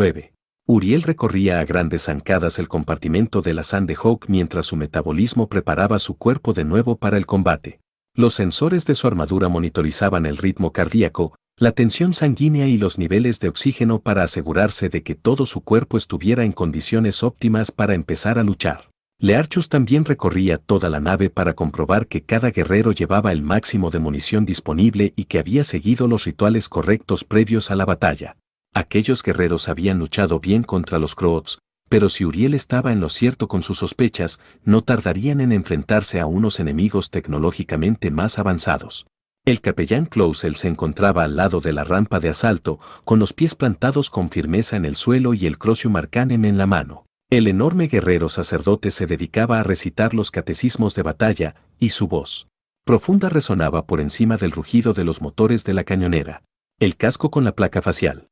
9. Uriel recorría a grandes zancadas el compartimento de la Hawk mientras su metabolismo preparaba su cuerpo de nuevo para el combate. Los sensores de su armadura monitorizaban el ritmo cardíaco, la tensión sanguínea y los niveles de oxígeno para asegurarse de que todo su cuerpo estuviera en condiciones óptimas para empezar a luchar. Learchus también recorría toda la nave para comprobar que cada guerrero llevaba el máximo de munición disponible y que había seguido los rituales correctos previos a la batalla. Aquellos guerreros habían luchado bien contra los Croats, pero si Uriel estaba en lo cierto con sus sospechas, no tardarían en enfrentarse a unos enemigos tecnológicamente más avanzados. El capellán Clausel se encontraba al lado de la rampa de asalto, con los pies plantados con firmeza en el suelo y el crocio Arcanem en la mano. El enorme guerrero sacerdote se dedicaba a recitar los catecismos de batalla, y su voz profunda resonaba por encima del rugido de los motores de la cañonera. El casco con la placa facial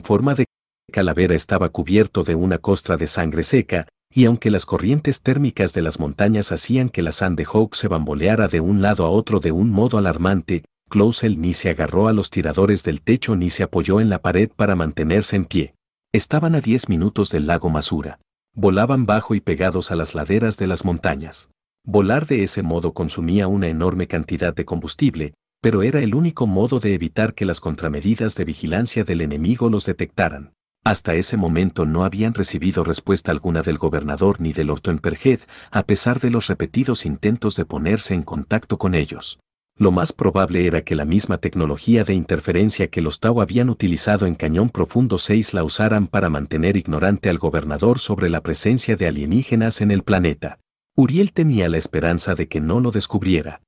en forma de calavera estaba cubierto de una costra de sangre seca, y aunque las corrientes térmicas de las montañas hacían que la hawk se bamboleara de un lado a otro de un modo alarmante, Clausel ni se agarró a los tiradores del techo ni se apoyó en la pared para mantenerse en pie. Estaban a diez minutos del lago Masura. Volaban bajo y pegados a las laderas de las montañas. Volar de ese modo consumía una enorme cantidad de combustible, pero era el único modo de evitar que las contramedidas de vigilancia del enemigo los detectaran. Hasta ese momento no habían recibido respuesta alguna del gobernador ni del Ortoemperjed, a pesar de los repetidos intentos de ponerse en contacto con ellos. Lo más probable era que la misma tecnología de interferencia que los Tau habían utilizado en Cañón Profundo 6 la usaran para mantener ignorante al gobernador sobre la presencia de alienígenas en el planeta. Uriel tenía la esperanza de que no lo descubriera.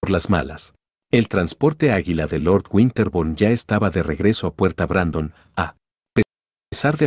Por las malas. El transporte Águila de Lord Winterbourne ya estaba de regreso a Puerta Brandon, a pesar de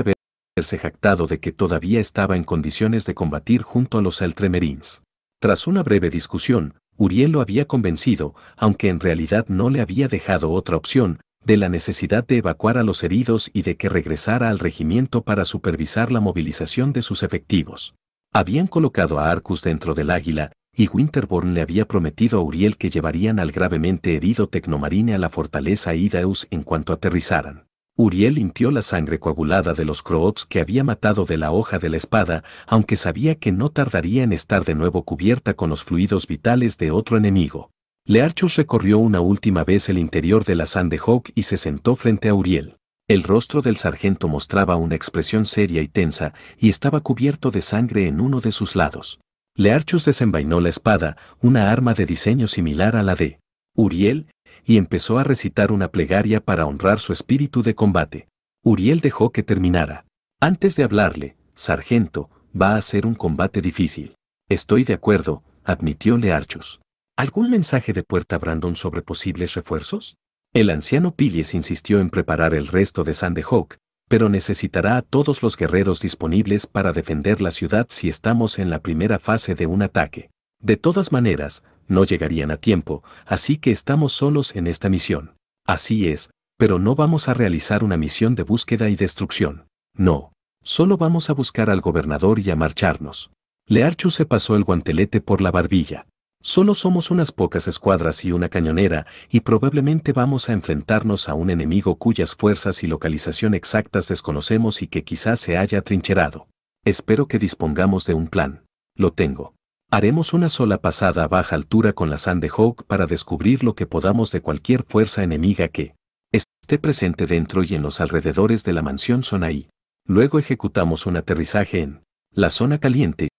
haberse jactado de que todavía estaba en condiciones de combatir junto a los Eltremerins. Tras una breve discusión, Uriel lo había convencido, aunque en realidad no le había dejado otra opción, de la necesidad de evacuar a los heridos y de que regresara al regimiento para supervisar la movilización de sus efectivos. Habían colocado a Arcus dentro del águila, y Winterborn le había prometido a Uriel que llevarían al gravemente herido Tecnomarine a la fortaleza Idaeus en cuanto aterrizaran. Uriel limpió la sangre coagulada de los Croats que había matado de la hoja de la espada, aunque sabía que no tardaría en estar de nuevo cubierta con los fluidos vitales de otro enemigo. Learchus recorrió una última vez el interior de la Sandehawk y se sentó frente a Uriel. El rostro del sargento mostraba una expresión seria y tensa, y estaba cubierto de sangre en uno de sus lados. Learchus desenvainó la espada, una arma de diseño similar a la de Uriel, y empezó a recitar una plegaria para honrar su espíritu de combate. Uriel dejó que terminara. Antes de hablarle, Sargento, va a ser un combate difícil. Estoy de acuerdo, admitió Learchus. ¿Algún mensaje de puerta Brandon sobre posibles refuerzos? El anciano Pilles insistió en preparar el resto de Sandehawk, pero necesitará a todos los guerreros disponibles para defender la ciudad si estamos en la primera fase de un ataque. De todas maneras, no llegarían a tiempo, así que estamos solos en esta misión. Así es, pero no vamos a realizar una misión de búsqueda y destrucción. No. Solo vamos a buscar al gobernador y a marcharnos. Learchu se pasó el guantelete por la barbilla. Solo somos unas pocas escuadras y una cañonera, y probablemente vamos a enfrentarnos a un enemigo cuyas fuerzas y localización exactas desconocemos y que quizás se haya trincherado. Espero que dispongamos de un plan. Lo tengo. Haremos una sola pasada a baja altura con la Hawk para descubrir lo que podamos de cualquier fuerza enemiga que esté presente dentro y en los alrededores de la mansión Zonaí. Luego ejecutamos un aterrizaje en la zona caliente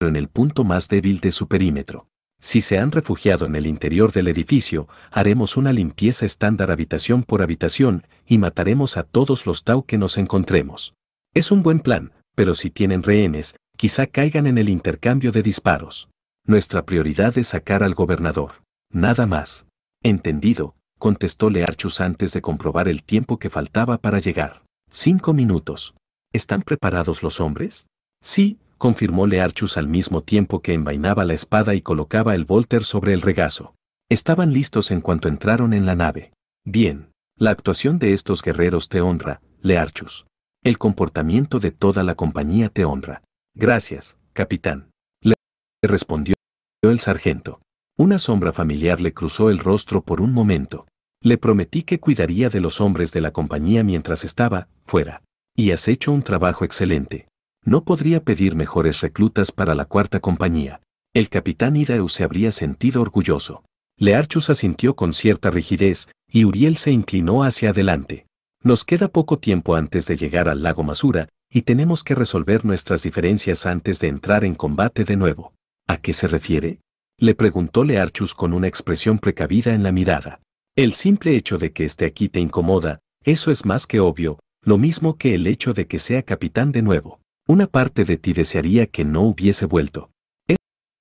en el punto más débil de su perímetro. Si se han refugiado en el interior del edificio, haremos una limpieza estándar habitación por habitación y mataremos a todos los Tau que nos encontremos. Es un buen plan, pero si tienen rehenes, quizá caigan en el intercambio de disparos. Nuestra prioridad es sacar al gobernador. Nada más. Entendido, contestó Learchus antes de comprobar el tiempo que faltaba para llegar. Cinco minutos. ¿Están preparados los hombres? Sí, Confirmó Archus al mismo tiempo que envainaba la espada y colocaba el Volter sobre el regazo. Estaban listos en cuanto entraron en la nave. Bien, la actuación de estos guerreros te honra, Learchus. El comportamiento de toda la compañía te honra. Gracias, capitán. Le respondió el sargento. Una sombra familiar le cruzó el rostro por un momento. Le prometí que cuidaría de los hombres de la compañía mientras estaba fuera. Y has hecho un trabajo excelente. No podría pedir mejores reclutas para la cuarta compañía. El capitán Idaeus se habría sentido orgulloso. Learchus asintió con cierta rigidez, y Uriel se inclinó hacia adelante. Nos queda poco tiempo antes de llegar al lago Masura, y tenemos que resolver nuestras diferencias antes de entrar en combate de nuevo. ¿A qué se refiere? Le preguntó Learchus con una expresión precavida en la mirada. El simple hecho de que esté aquí te incomoda, eso es más que obvio, lo mismo que el hecho de que sea capitán de nuevo. Una parte de ti desearía que no hubiese vuelto.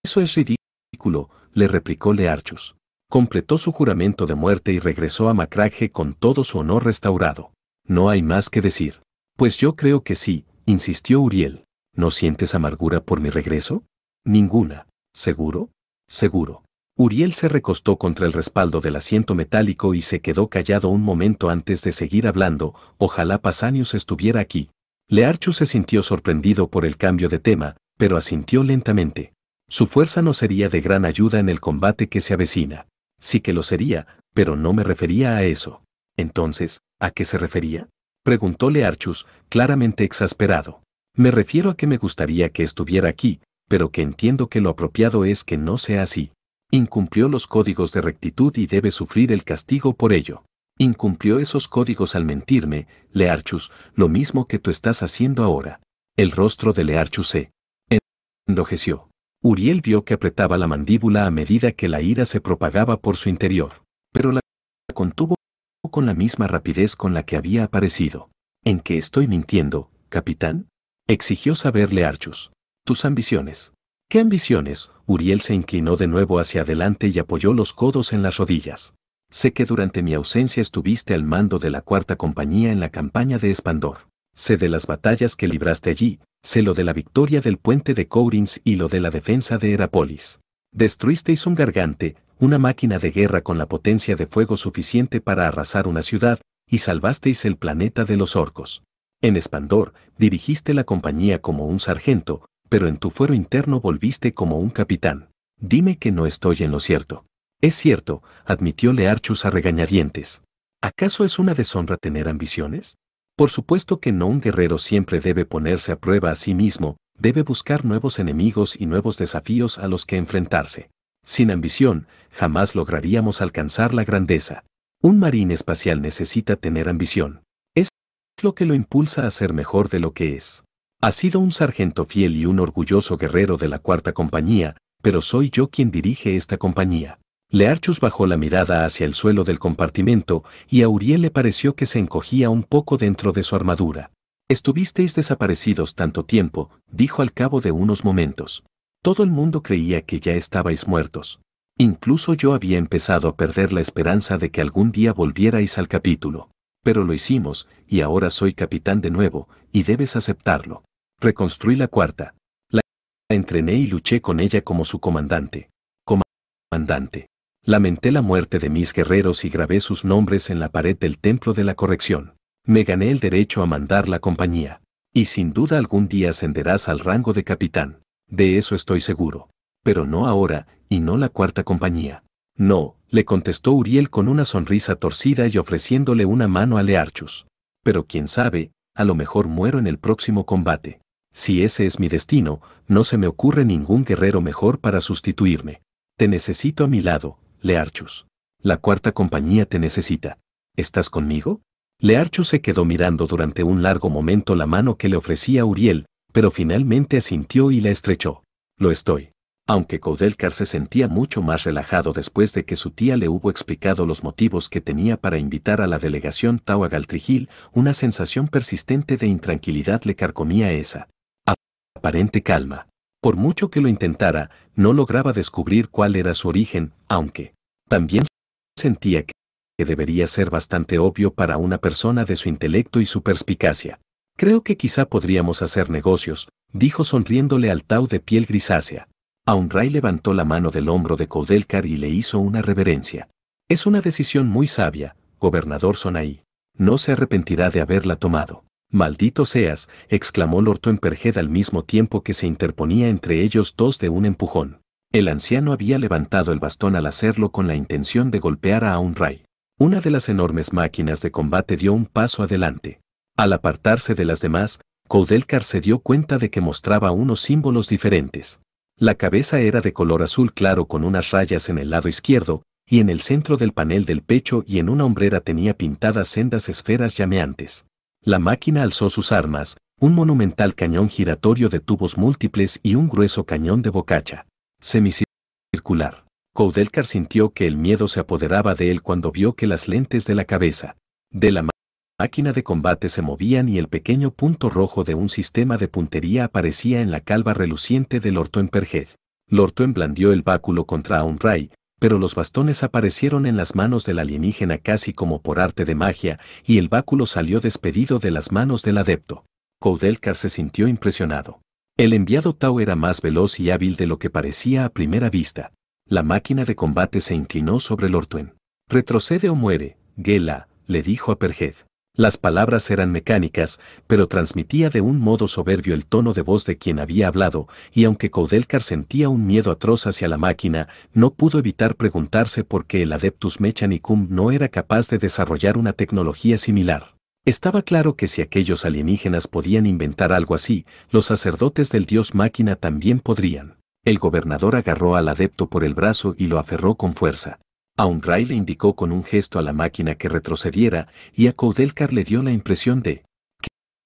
Eso es ridículo, le replicó Learchus. Completó su juramento de muerte y regresó a Macraje con todo su honor restaurado. No hay más que decir. Pues yo creo que sí, insistió Uriel. ¿No sientes amargura por mi regreso? Ninguna. ¿Seguro? Seguro. Uriel se recostó contra el respaldo del asiento metálico y se quedó callado un momento antes de seguir hablando, ojalá Pasanius estuviera aquí. Learchus se sintió sorprendido por el cambio de tema, pero asintió lentamente. Su fuerza no sería de gran ayuda en el combate que se avecina. Sí que lo sería, pero no me refería a eso. Entonces, ¿a qué se refería? preguntó Learchus, claramente exasperado. Me refiero a que me gustaría que estuviera aquí, pero que entiendo que lo apropiado es que no sea así. Incumplió los códigos de rectitud y debe sufrir el castigo por ello. Incumplió esos códigos al mentirme, Learchus, lo mismo que tú estás haciendo ahora. El rostro de Learchus se enrojeció. Uriel vio que apretaba la mandíbula a medida que la ira se propagaba por su interior, pero la contuvo con la misma rapidez con la que había aparecido. ¿En qué estoy mintiendo, capitán? Exigió saber Learchus. Tus ambiciones. ¿Qué ambiciones? Uriel se inclinó de nuevo hacia adelante y apoyó los codos en las rodillas. Sé que durante mi ausencia estuviste al mando de la cuarta compañía en la campaña de Espandor. Sé de las batallas que libraste allí, sé lo de la victoria del puente de Kourins y lo de la defensa de Herapolis. Destruisteis un gargante, una máquina de guerra con la potencia de fuego suficiente para arrasar una ciudad, y salvasteis el planeta de los orcos. En Espandor, dirigiste la compañía como un sargento, pero en tu fuero interno volviste como un capitán. Dime que no estoy en lo cierto. Es cierto, admitió Learchus a regañadientes. ¿Acaso es una deshonra tener ambiciones? Por supuesto que no un guerrero siempre debe ponerse a prueba a sí mismo, debe buscar nuevos enemigos y nuevos desafíos a los que enfrentarse. Sin ambición, jamás lograríamos alcanzar la grandeza. Un marín espacial necesita tener ambición. Es lo que lo impulsa a ser mejor de lo que es. Ha sido un sargento fiel y un orgulloso guerrero de la cuarta compañía, pero soy yo quien dirige esta compañía. Learchus bajó la mirada hacia el suelo del compartimento y a Uriel le pareció que se encogía un poco dentro de su armadura. Estuvisteis desaparecidos tanto tiempo, dijo al cabo de unos momentos. Todo el mundo creía que ya estabais muertos. Incluso yo había empezado a perder la esperanza de que algún día volvierais al capítulo. Pero lo hicimos, y ahora soy capitán de nuevo, y debes aceptarlo. Reconstruí la cuarta. La entrené y luché con ella como su comandante. Comandante. Lamenté la muerte de mis guerreros y grabé sus nombres en la pared del templo de la corrección. Me gané el derecho a mandar la compañía. Y sin duda algún día ascenderás al rango de capitán. De eso estoy seguro. Pero no ahora, y no la cuarta compañía. No, le contestó Uriel con una sonrisa torcida y ofreciéndole una mano a Learchus. Pero quién sabe, a lo mejor muero en el próximo combate. Si ese es mi destino, no se me ocurre ningún guerrero mejor para sustituirme. Te necesito a mi lado, Learchus. La cuarta compañía te necesita. ¿Estás conmigo? Learchus se quedó mirando durante un largo momento la mano que le ofrecía Uriel, pero finalmente asintió y la estrechó. Lo estoy. Aunque Codelcar se sentía mucho más relajado después de que su tía le hubo explicado los motivos que tenía para invitar a la delegación Tawagaltrigil, una sensación persistente de intranquilidad le carcomía esa aparente calma. Por mucho que lo intentara, no lograba descubrir cuál era su origen, aunque también sentía que debería ser bastante obvio para una persona de su intelecto y su perspicacia. Creo que quizá podríamos hacer negocios, dijo sonriéndole al Tau de piel grisácea. Aunray levantó la mano del hombro de Koudelkar y le hizo una reverencia. Es una decisión muy sabia, gobernador Sonaí. No se arrepentirá de haberla tomado. Maldito seas, exclamó en Temperhead al mismo tiempo que se interponía entre ellos dos de un empujón. El anciano había levantado el bastón al hacerlo con la intención de golpear a un Ray. Una de las enormes máquinas de combate dio un paso adelante. Al apartarse de las demás, Koudelkar se dio cuenta de que mostraba unos símbolos diferentes. La cabeza era de color azul claro con unas rayas en el lado izquierdo, y en el centro del panel del pecho y en una hombrera tenía pintadas sendas esferas llameantes. La máquina alzó sus armas, un monumental cañón giratorio de tubos múltiples y un grueso cañón de bocacha. Semicircular. Koudelkar sintió que el miedo se apoderaba de él cuando vio que las lentes de la cabeza de la máquina de combate se movían y el pequeño punto rojo de un sistema de puntería aparecía en la calva reluciente del Lortoen Perjed. Lortoen blandió el báculo contra Aunray, pero los bastones aparecieron en las manos del alienígena casi como por arte de magia, y el báculo salió despedido de las manos del adepto. Koudelkar se sintió impresionado. El enviado Tau era más veloz y hábil de lo que parecía a primera vista. La máquina de combate se inclinó sobre el Lortuen. Retrocede o muere, Gela, le dijo a Perjed. Las palabras eran mecánicas, pero transmitía de un modo soberbio el tono de voz de quien había hablado, y aunque Caudelcar sentía un miedo atroz hacia la máquina, no pudo evitar preguntarse por qué el Adeptus Mechanicum no era capaz de desarrollar una tecnología similar. Estaba claro que si aquellos alienígenas podían inventar algo así, los sacerdotes del dios máquina también podrían. El gobernador agarró al adepto por el brazo y lo aferró con fuerza. Aunray le indicó con un gesto a la máquina que retrocediera y a Koudelkar le dio la impresión de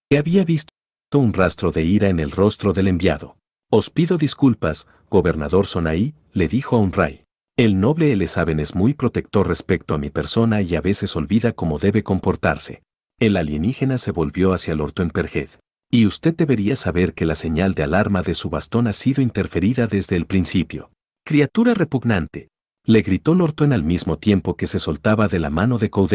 que había visto un rastro de ira en el rostro del enviado. Os pido disculpas, gobernador Sonaí, le dijo a Aunray. El noble Elesaben es muy protector respecto a mi persona y a veces olvida cómo debe comportarse. El alienígena se volvió hacia el en Perjed. Y usted debería saber que la señal de alarma de su bastón ha sido interferida desde el principio. Criatura repugnante, le gritó Norton al mismo tiempo que se soltaba de la mano de Aun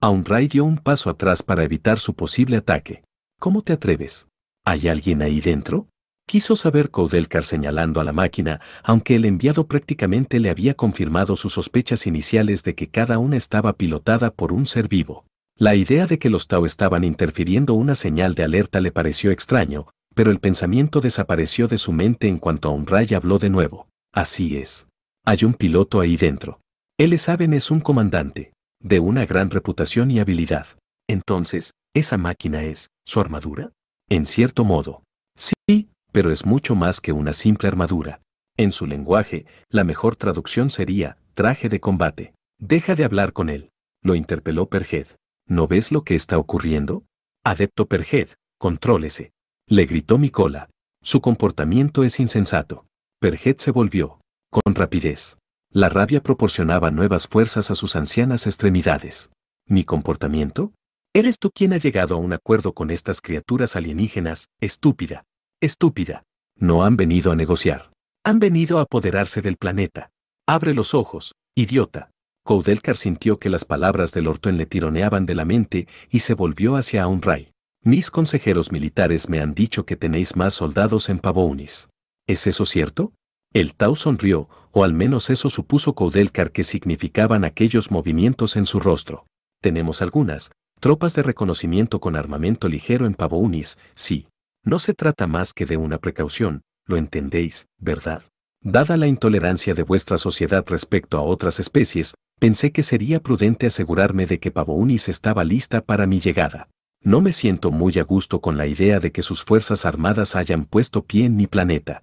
Aunray dio un paso atrás para evitar su posible ataque. ¿Cómo te atreves? ¿Hay alguien ahí dentro? Quiso saber Koudelkar señalando a la máquina, aunque el enviado prácticamente le había confirmado sus sospechas iniciales de que cada una estaba pilotada por un ser vivo. La idea de que los Tao estaban interfiriendo una señal de alerta le pareció extraño, pero el pensamiento desapareció de su mente en cuanto a Rai habló de nuevo. Así es. Hay un piloto ahí dentro. Él es Aben es un comandante, de una gran reputación y habilidad. Entonces, ¿esa máquina es su armadura? En cierto modo. Sí, pero es mucho más que una simple armadura. En su lenguaje, la mejor traducción sería traje de combate. Deja de hablar con él. Lo interpeló Perjed. ¿No ves lo que está ocurriendo? Adepto Perjed, contrólese. Le gritó Micola. Su comportamiento es insensato. Perjed se volvió con rapidez. La rabia proporcionaba nuevas fuerzas a sus ancianas extremidades. ¿Mi comportamiento? Eres tú quien ha llegado a un acuerdo con estas criaturas alienígenas, estúpida. Estúpida. No han venido a negociar. Han venido a apoderarse del planeta. Abre los ojos, idiota. Koudelkar sintió que las palabras del Orton le tironeaban de la mente y se volvió hacia Aunray. Mis consejeros militares me han dicho que tenéis más soldados en Pavounis. ¿Es eso cierto? El Tau sonrió, o al menos eso supuso Koudelkar que significaban aquellos movimientos en su rostro. Tenemos algunas, tropas de reconocimiento con armamento ligero en Pavounis, sí. No se trata más que de una precaución, lo entendéis, ¿verdad? Dada la intolerancia de vuestra sociedad respecto a otras especies, pensé que sería prudente asegurarme de que Pavounis estaba lista para mi llegada. No me siento muy a gusto con la idea de que sus fuerzas armadas hayan puesto pie en mi planeta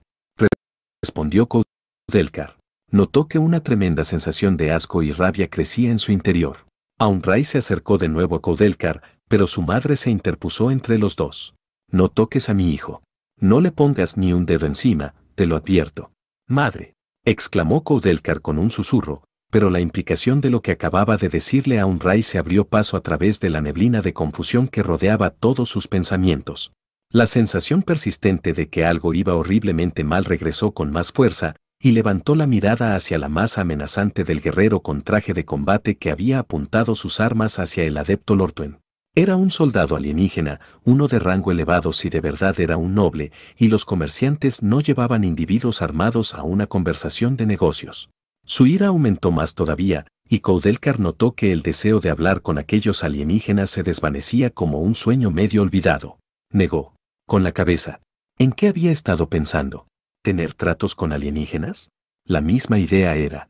respondió Koudelkar. Notó que una tremenda sensación de asco y rabia crecía en su interior. Aunray se acercó de nuevo a Koudelkar, pero su madre se interpuso entre los dos. No toques a mi hijo. No le pongas ni un dedo encima, te lo advierto. Madre, exclamó Koudelkar con un susurro, pero la implicación de lo que acababa de decirle a Ray se abrió paso a través de la neblina de confusión que rodeaba todos sus pensamientos. La sensación persistente de que algo iba horriblemente mal regresó con más fuerza, y levantó la mirada hacia la masa amenazante del guerrero con traje de combate que había apuntado sus armas hacia el adepto Lortuen. Era un soldado alienígena, uno de rango elevado si de verdad era un noble, y los comerciantes no llevaban individuos armados a una conversación de negocios. Su ira aumentó más todavía, y Koudelkar notó que el deseo de hablar con aquellos alienígenas se desvanecía como un sueño medio olvidado negó, con la cabeza. ¿En qué había estado pensando? ¿Tener tratos con alienígenas? La misma idea era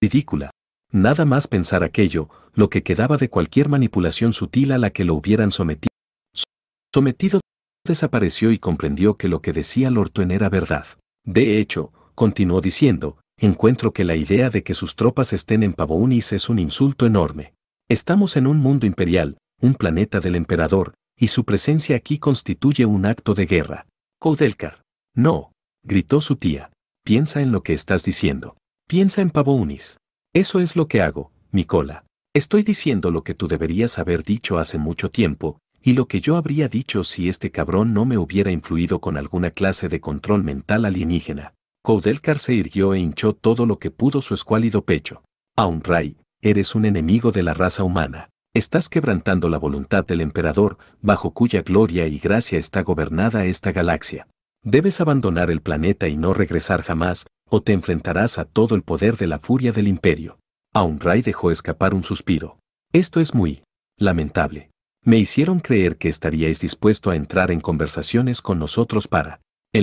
ridícula. Nada más pensar aquello, lo que quedaba de cualquier manipulación sutil a la que lo hubieran sometido. Sometido desapareció y comprendió que lo que decía Lortuen era verdad. De hecho, continuó diciendo, encuentro que la idea de que sus tropas estén en Pavounis es un insulto enorme. Estamos en un mundo imperial, un planeta del emperador, y su presencia aquí constituye un acto de guerra. Koudelkar. No, gritó su tía. Piensa en lo que estás diciendo. Piensa en Pavounis. Eso es lo que hago, Nicola. Estoy diciendo lo que tú deberías haber dicho hace mucho tiempo, y lo que yo habría dicho si este cabrón no me hubiera influido con alguna clase de control mental alienígena. Koudelkar se irguió e hinchó todo lo que pudo su escuálido pecho. Aun Ray, eres un enemigo de la raza humana. Estás quebrantando la voluntad del emperador, bajo cuya gloria y gracia está gobernada esta galaxia. Debes abandonar el planeta y no regresar jamás, o te enfrentarás a todo el poder de la furia del imperio. Aun Ray dejó escapar un suspiro. Esto es muy lamentable. Me hicieron creer que estaríais dispuesto a entrar en conversaciones con nosotros para el,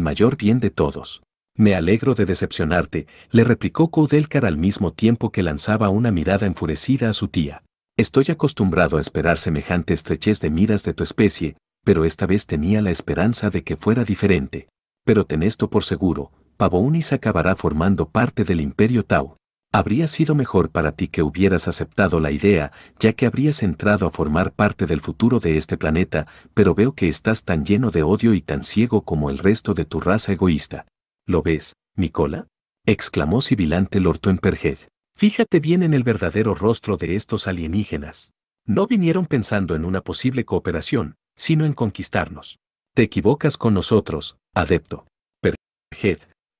mayor bien de todos. Me alegro de decepcionarte, le replicó Koudelkar al mismo tiempo que lanzaba una mirada enfurecida a su tía. Estoy acostumbrado a esperar semejante estrechez de miras de tu especie, pero esta vez tenía la esperanza de que fuera diferente. Pero ten esto por seguro, Unis acabará formando parte del imperio Tau. Habría sido mejor para ti que hubieras aceptado la idea, ya que habrías entrado a formar parte del futuro de este planeta, pero veo que estás tan lleno de odio y tan ciego como el resto de tu raza egoísta. ¿Lo ves, Nicola? exclamó sibilante en perjed. Fíjate bien en el verdadero rostro de estos alienígenas. No vinieron pensando en una posible cooperación, sino en conquistarnos. Te equivocas con nosotros, adepto.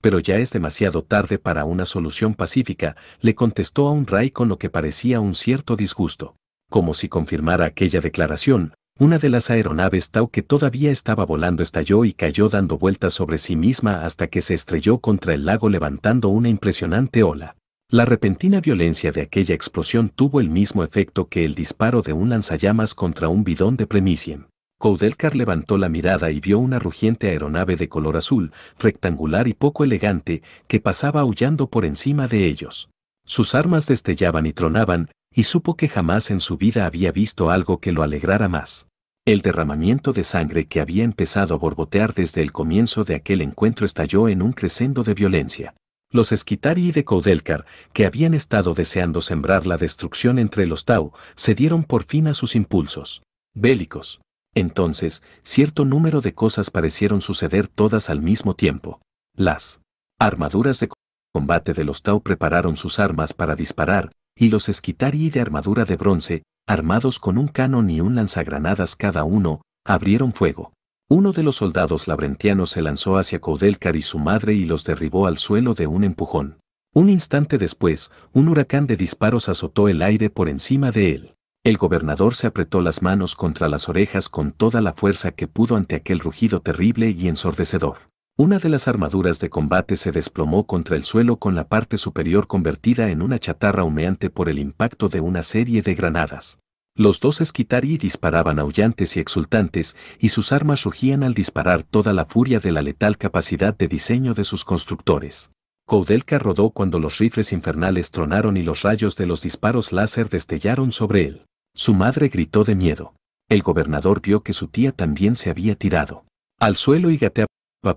Pero ya es demasiado tarde para una solución pacífica, le contestó a un Ray con lo que parecía un cierto disgusto. Como si confirmara aquella declaración, una de las aeronaves Tau que todavía estaba volando estalló y cayó dando vueltas sobre sí misma hasta que se estrelló contra el lago levantando una impresionante ola. La repentina violencia de aquella explosión tuvo el mismo efecto que el disparo de un lanzallamas contra un bidón de Premisien. Koudelkar levantó la mirada y vio una rugiente aeronave de color azul, rectangular y poco elegante, que pasaba aullando por encima de ellos. Sus armas destellaban y tronaban, y supo que jamás en su vida había visto algo que lo alegrara más. El derramamiento de sangre que había empezado a borbotear desde el comienzo de aquel encuentro estalló en un crescendo de violencia. Los esquitarii de Caudelcar, que habían estado deseando sembrar la destrucción entre los Tau, dieron por fin a sus impulsos bélicos. Entonces, cierto número de cosas parecieron suceder todas al mismo tiempo. Las armaduras de combate de los Tau prepararon sus armas para disparar, y los esquitarii de armadura de bronce, armados con un canon y un lanzagranadas cada uno, abrieron fuego. Uno de los soldados labrentianos se lanzó hacia Koudelkar y su madre y los derribó al suelo de un empujón. Un instante después, un huracán de disparos azotó el aire por encima de él. El gobernador se apretó las manos contra las orejas con toda la fuerza que pudo ante aquel rugido terrible y ensordecedor. Una de las armaduras de combate se desplomó contra el suelo con la parte superior convertida en una chatarra humeante por el impacto de una serie de granadas. Los dos Esquitari disparaban aullantes y exultantes, y sus armas rugían al disparar toda la furia de la letal capacidad de diseño de sus constructores. Koudelka rodó cuando los rifles infernales tronaron y los rayos de los disparos láser destellaron sobre él. Su madre gritó de miedo. El gobernador vio que su tía también se había tirado al suelo y gateaba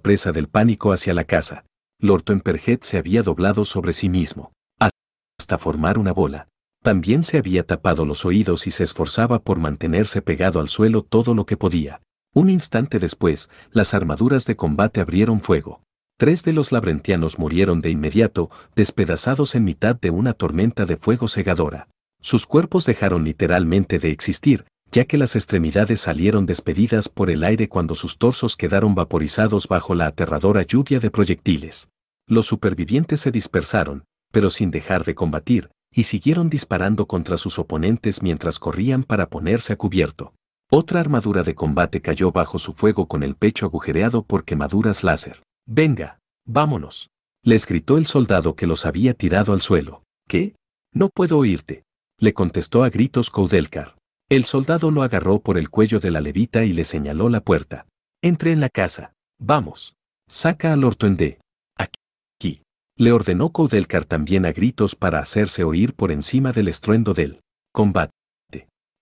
presa del pánico hacia la casa. en Perget se había doblado sobre sí mismo, hasta formar una bola, también se había tapado los oídos y se esforzaba por mantenerse pegado al suelo todo lo que podía. Un instante después, las armaduras de combate abrieron fuego. Tres de los labrentianos murieron de inmediato, despedazados en mitad de una tormenta de fuego cegadora. Sus cuerpos dejaron literalmente de existir, ya que las extremidades salieron despedidas por el aire cuando sus torsos quedaron vaporizados bajo la aterradora lluvia de proyectiles. Los supervivientes se dispersaron, pero sin dejar de combatir, y siguieron disparando contra sus oponentes mientras corrían para ponerse a cubierto. Otra armadura de combate cayó bajo su fuego con el pecho agujereado por quemaduras láser. Venga, vámonos. Les gritó el soldado que los había tirado al suelo. ¿Qué? No puedo oírte. Le contestó a gritos Koudelkar. El soldado lo agarró por el cuello de la levita y le señaló la puerta. Entre en la casa. Vamos. Saca al D» le ordenó Koudelkar también a gritos para hacerse oír por encima del estruendo del combate.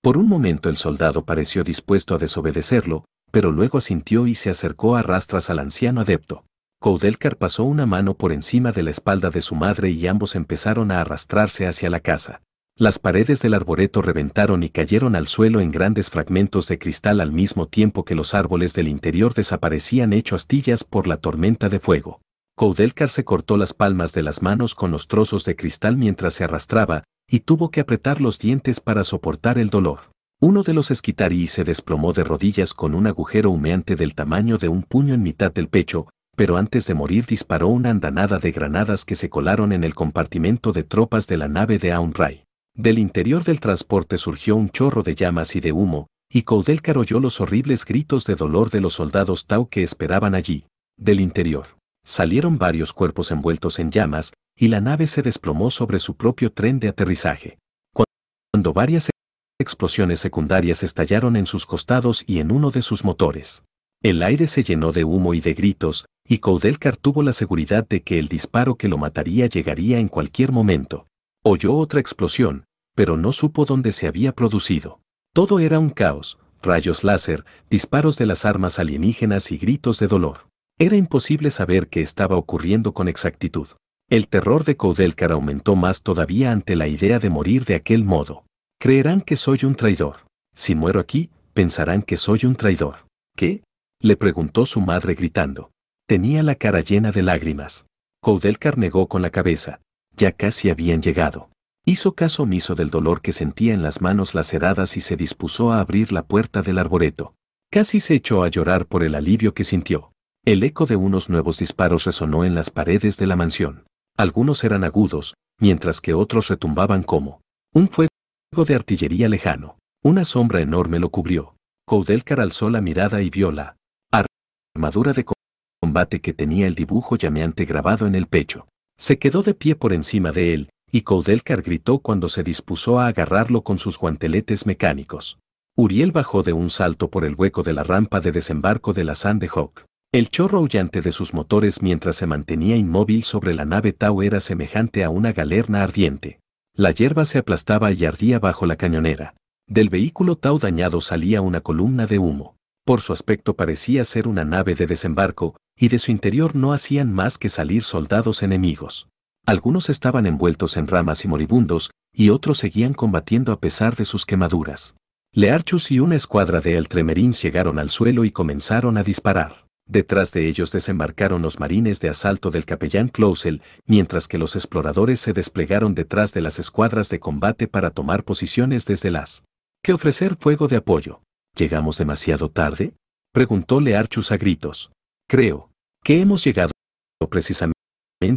Por un momento el soldado pareció dispuesto a desobedecerlo, pero luego asintió y se acercó a rastras al anciano adepto. Koudelkar pasó una mano por encima de la espalda de su madre y ambos empezaron a arrastrarse hacia la casa. Las paredes del arboreto reventaron y cayeron al suelo en grandes fragmentos de cristal al mismo tiempo que los árboles del interior desaparecían hecho astillas por la tormenta de fuego. Koudelkar se cortó las palmas de las manos con los trozos de cristal mientras se arrastraba, y tuvo que apretar los dientes para soportar el dolor. Uno de los esquitarí se desplomó de rodillas con un agujero humeante del tamaño de un puño en mitad del pecho, pero antes de morir disparó una andanada de granadas que se colaron en el compartimento de tropas de la nave de Aunray. Del interior del transporte surgió un chorro de llamas y de humo, y Koudelkar oyó los horribles gritos de dolor de los soldados Tau que esperaban allí, del interior salieron varios cuerpos envueltos en llamas y la nave se desplomó sobre su propio tren de aterrizaje. Cuando varias explosiones secundarias estallaron en sus costados y en uno de sus motores. El aire se llenó de humo y de gritos, y Koudelkar tuvo la seguridad de que el disparo que lo mataría llegaría en cualquier momento. Oyó otra explosión, pero no supo dónde se había producido. Todo era un caos, rayos láser, disparos de las armas alienígenas y gritos de dolor. Era imposible saber qué estaba ocurriendo con exactitud. El terror de Koudelkar aumentó más todavía ante la idea de morir de aquel modo. Creerán que soy un traidor. Si muero aquí, pensarán que soy un traidor. ¿Qué? le preguntó su madre gritando. Tenía la cara llena de lágrimas. Koudelkar negó con la cabeza. Ya casi habían llegado. Hizo caso omiso del dolor que sentía en las manos laceradas y se dispuso a abrir la puerta del arboreto. Casi se echó a llorar por el alivio que sintió. El eco de unos nuevos disparos resonó en las paredes de la mansión. Algunos eran agudos, mientras que otros retumbaban como un fuego de artillería lejano. Una sombra enorme lo cubrió. Koudelkar alzó la mirada y vio la armadura de combate que tenía el dibujo llameante grabado en el pecho. Se quedó de pie por encima de él, y Koudelkar gritó cuando se dispuso a agarrarlo con sus guanteletes mecánicos. Uriel bajó de un salto por el hueco de la rampa de desembarco de la Sand el chorro hullante de sus motores mientras se mantenía inmóvil sobre la nave Tau era semejante a una galerna ardiente. La hierba se aplastaba y ardía bajo la cañonera. Del vehículo Tau dañado salía una columna de humo. Por su aspecto parecía ser una nave de desembarco, y de su interior no hacían más que salir soldados enemigos. Algunos estaban envueltos en ramas y moribundos, y otros seguían combatiendo a pesar de sus quemaduras. Learchus y una escuadra de Tremerín llegaron al suelo y comenzaron a disparar detrás de ellos desembarcaron los marines de asalto del capellán Clausel, mientras que los exploradores se desplegaron detrás de las escuadras de combate para tomar posiciones desde las que ofrecer fuego de apoyo. ¿Llegamos demasiado tarde? Preguntó Learchus a gritos. Creo que hemos llegado precisamente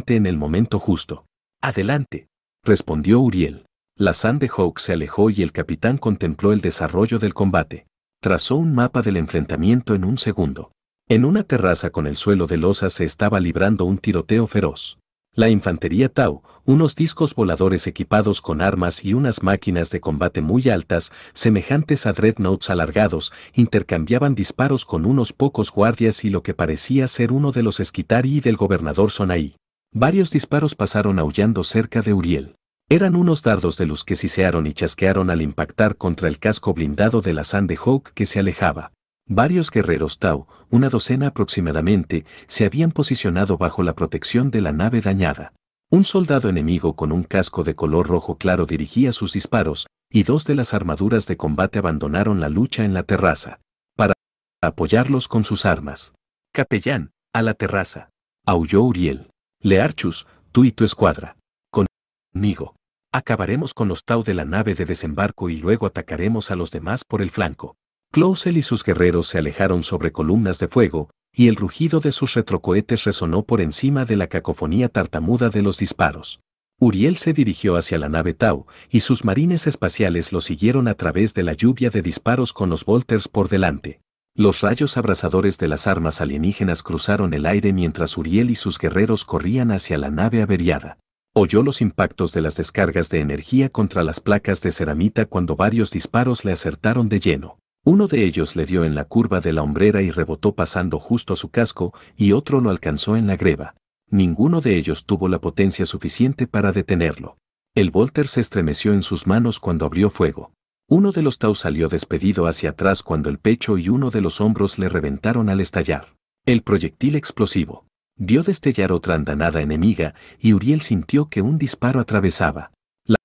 en el momento justo. Adelante, respondió Uriel. La Sand Hawk se alejó y el capitán contempló el desarrollo del combate. Trazó un mapa del enfrentamiento en un segundo. En una terraza con el suelo de losa se estaba librando un tiroteo feroz. La infantería Tau, unos discos voladores equipados con armas y unas máquinas de combate muy altas, semejantes a dreadnoughts alargados, intercambiaban disparos con unos pocos guardias y lo que parecía ser uno de los esquitari y del gobernador Sonaí. Varios disparos pasaron aullando cerca de Uriel. Eran unos dardos de los que sisearon y chasquearon al impactar contra el casco blindado de la Sandehawk que se alejaba. Varios guerreros Tau, una docena aproximadamente, se habían posicionado bajo la protección de la nave dañada. Un soldado enemigo con un casco de color rojo claro dirigía sus disparos, y dos de las armaduras de combate abandonaron la lucha en la terraza, para apoyarlos con sus armas. Capellán, a la terraza. Aulló Uriel. Learchus, tú y tu escuadra. Conmigo. Acabaremos con los Tau de la nave de desembarco y luego atacaremos a los demás por el flanco. Clausel y sus guerreros se alejaron sobre columnas de fuego, y el rugido de sus retrocohetes resonó por encima de la cacofonía tartamuda de los disparos. Uriel se dirigió hacia la nave Tau, y sus marines espaciales lo siguieron a través de la lluvia de disparos con los bolters por delante. Los rayos abrasadores de las armas alienígenas cruzaron el aire mientras Uriel y sus guerreros corrían hacia la nave averiada. Oyó los impactos de las descargas de energía contra las placas de ceramita cuando varios disparos le acertaron de lleno. Uno de ellos le dio en la curva de la hombrera y rebotó pasando justo a su casco y otro lo alcanzó en la greba. Ninguno de ellos tuvo la potencia suficiente para detenerlo. El Volter se estremeció en sus manos cuando abrió fuego. Uno de los Tau salió despedido hacia atrás cuando el pecho y uno de los hombros le reventaron al estallar. El proyectil explosivo dio destellar otra andanada enemiga y Uriel sintió que un disparo atravesaba la,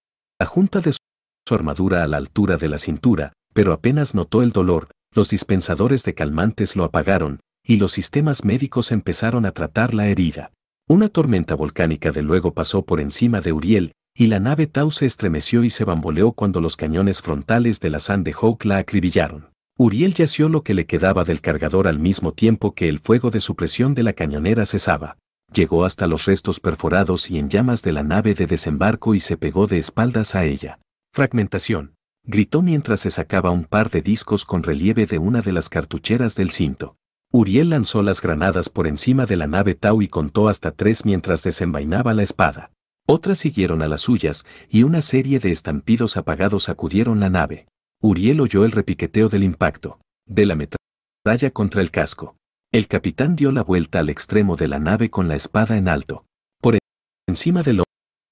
junta de su armadura a la altura de la cintura, pero apenas notó el dolor, los dispensadores de calmantes lo apagaron, y los sistemas médicos empezaron a tratar la herida. Una tormenta volcánica de luego pasó por encima de Uriel, y la nave Tau se estremeció y se bamboleó cuando los cañones frontales de la Sand de Hawk la acribillaron. Uriel yació lo que le quedaba del cargador al mismo tiempo que el fuego de supresión de la cañonera cesaba. Llegó hasta los restos perforados y en llamas de la nave de desembarco y se pegó de espaldas a ella. Fragmentación gritó mientras se sacaba un par de discos con relieve de una de las cartucheras del cinto. Uriel lanzó las granadas por encima de la nave Tau y contó hasta tres mientras desenvainaba la espada. Otras siguieron a las suyas, y una serie de estampidos apagados acudieron la nave. Uriel oyó el repiqueteo del impacto, de la metralla contra el casco. El capitán dio la vuelta al extremo de la nave con la espada en alto, por encima del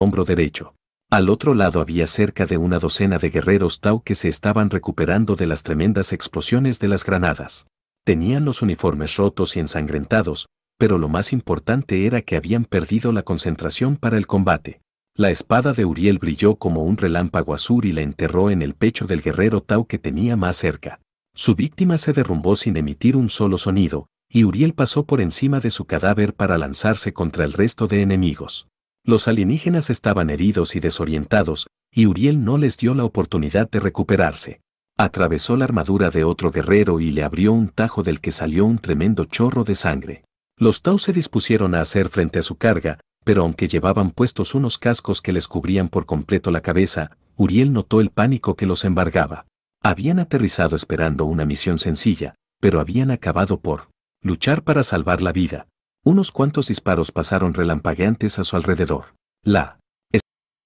hombro derecho. Al otro lado había cerca de una docena de guerreros Tau que se estaban recuperando de las tremendas explosiones de las granadas. Tenían los uniformes rotos y ensangrentados, pero lo más importante era que habían perdido la concentración para el combate. La espada de Uriel brilló como un relámpago azul y la enterró en el pecho del guerrero Tau que tenía más cerca. Su víctima se derrumbó sin emitir un solo sonido, y Uriel pasó por encima de su cadáver para lanzarse contra el resto de enemigos. Los alienígenas estaban heridos y desorientados, y Uriel no les dio la oportunidad de recuperarse. Atravesó la armadura de otro guerrero y le abrió un tajo del que salió un tremendo chorro de sangre. Los Tau se dispusieron a hacer frente a su carga, pero aunque llevaban puestos unos cascos que les cubrían por completo la cabeza, Uriel notó el pánico que los embargaba. Habían aterrizado esperando una misión sencilla, pero habían acabado por luchar para salvar la vida. Unos cuantos disparos pasaron relampagueantes a su alrededor. La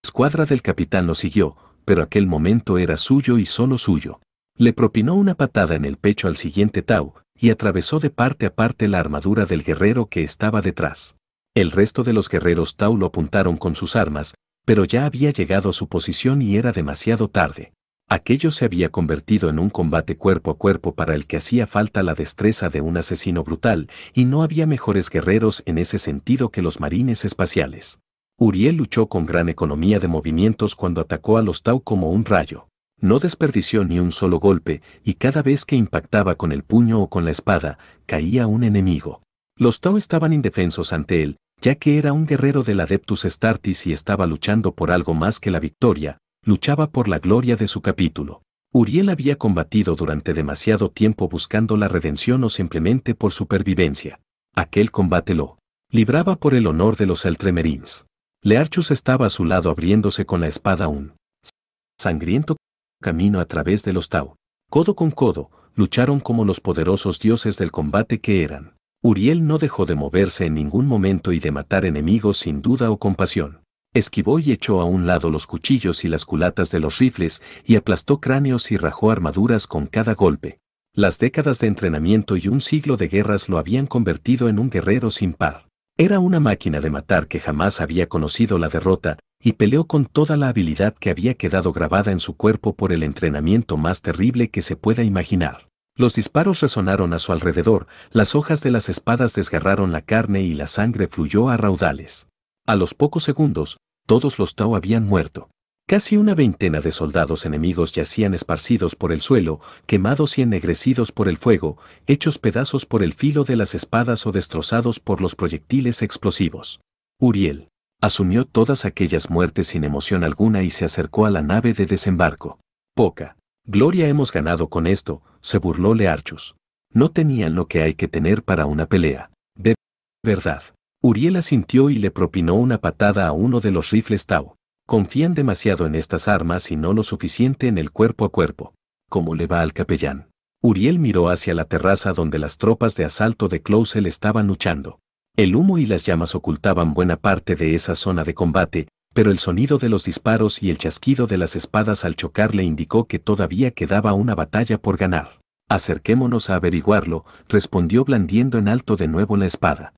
escuadra del capitán lo siguió, pero aquel momento era suyo y solo suyo. Le propinó una patada en el pecho al siguiente Tau, y atravesó de parte a parte la armadura del guerrero que estaba detrás. El resto de los guerreros Tau lo apuntaron con sus armas, pero ya había llegado a su posición y era demasiado tarde. Aquello se había convertido en un combate cuerpo a cuerpo para el que hacía falta la destreza de un asesino brutal, y no había mejores guerreros en ese sentido que los marines espaciales. Uriel luchó con gran economía de movimientos cuando atacó a los Tau como un rayo. No desperdició ni un solo golpe, y cada vez que impactaba con el puño o con la espada, caía un enemigo. Los Tau estaban indefensos ante él, ya que era un guerrero del Adeptus Startis y estaba luchando por algo más que la victoria, luchaba por la gloria de su capítulo. Uriel había combatido durante demasiado tiempo buscando la redención o simplemente por supervivencia. Aquel combate lo libraba por el honor de los Altremerins. Learchus estaba a su lado abriéndose con la espada un sangriento camino a través de los Tau. Codo con codo, lucharon como los poderosos dioses del combate que eran. Uriel no dejó de moverse en ningún momento y de matar enemigos sin duda o compasión. Esquivó y echó a un lado los cuchillos y las culatas de los rifles y aplastó cráneos y rajó armaduras con cada golpe. Las décadas de entrenamiento y un siglo de guerras lo habían convertido en un guerrero sin par. Era una máquina de matar que jamás había conocido la derrota y peleó con toda la habilidad que había quedado grabada en su cuerpo por el entrenamiento más terrible que se pueda imaginar. Los disparos resonaron a su alrededor, las hojas de las espadas desgarraron la carne y la sangre fluyó a raudales. A los pocos segundos, todos los Tau habían muerto. Casi una veintena de soldados enemigos yacían esparcidos por el suelo, quemados y ennegrecidos por el fuego, hechos pedazos por el filo de las espadas o destrozados por los proyectiles explosivos. Uriel asumió todas aquellas muertes sin emoción alguna y se acercó a la nave de desembarco. Poca. Gloria hemos ganado con esto, se burló Learchus. No tenían lo que hay que tener para una pelea. De verdad. Uriel asintió y le propinó una patada a uno de los rifles Tau. Confían demasiado en estas armas y no lo suficiente en el cuerpo a cuerpo. ¿Cómo le va al capellán? Uriel miró hacia la terraza donde las tropas de asalto de Clausel estaban luchando. El humo y las llamas ocultaban buena parte de esa zona de combate, pero el sonido de los disparos y el chasquido de las espadas al chocar le indicó que todavía quedaba una batalla por ganar. Acerquémonos a averiguarlo, respondió blandiendo en alto de nuevo la espada.